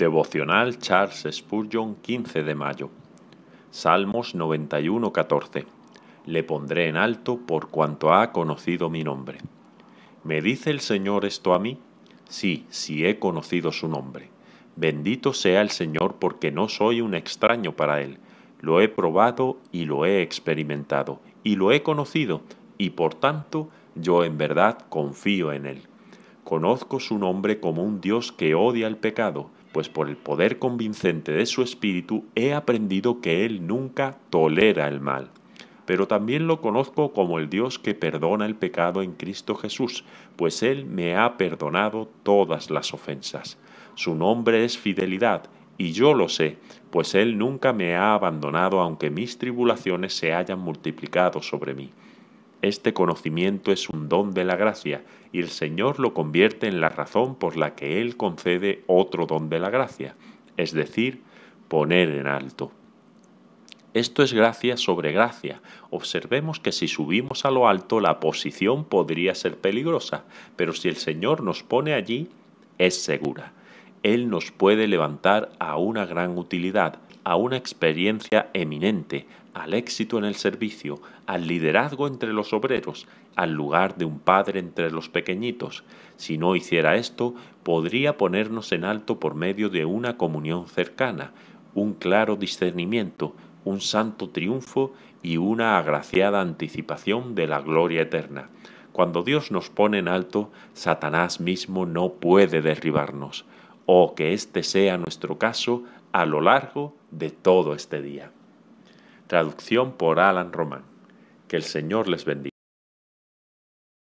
Devocional Charles Spurgeon 15 de mayo. Salmos 14 Le pondré en alto por cuanto ha conocido mi nombre. ¿Me dice el Señor esto a mí? Sí, sí he conocido su nombre. Bendito sea el Señor porque no soy un extraño para Él. Lo he probado y lo he experimentado, y lo he conocido, y por tanto yo en verdad confío en Él. Conozco su nombre como un Dios que odia el pecado, pues por el poder convincente de su espíritu he aprendido que Él nunca tolera el mal. Pero también lo conozco como el Dios que perdona el pecado en Cristo Jesús, pues Él me ha perdonado todas las ofensas. Su nombre es fidelidad, y yo lo sé, pues Él nunca me ha abandonado aunque mis tribulaciones se hayan multiplicado sobre mí. Este conocimiento es un don de la gracia y el Señor lo convierte en la razón por la que Él concede otro don de la gracia, es decir, poner en alto. Esto es gracia sobre gracia. Observemos que si subimos a lo alto la posición podría ser peligrosa, pero si el Señor nos pone allí, es segura. Él nos puede levantar a una gran utilidad, a una experiencia eminente, al éxito en el servicio, al liderazgo entre los obreros, al lugar de un padre entre los pequeñitos. Si no hiciera esto, podría ponernos en alto por medio de una comunión cercana, un claro discernimiento, un santo triunfo y una agraciada anticipación de la gloria eterna. Cuando Dios nos pone en alto, Satanás mismo no puede derribarnos. O oh, que este sea nuestro caso a lo largo de todo este día. Traducción por Alan Román. Que el Señor les bendiga.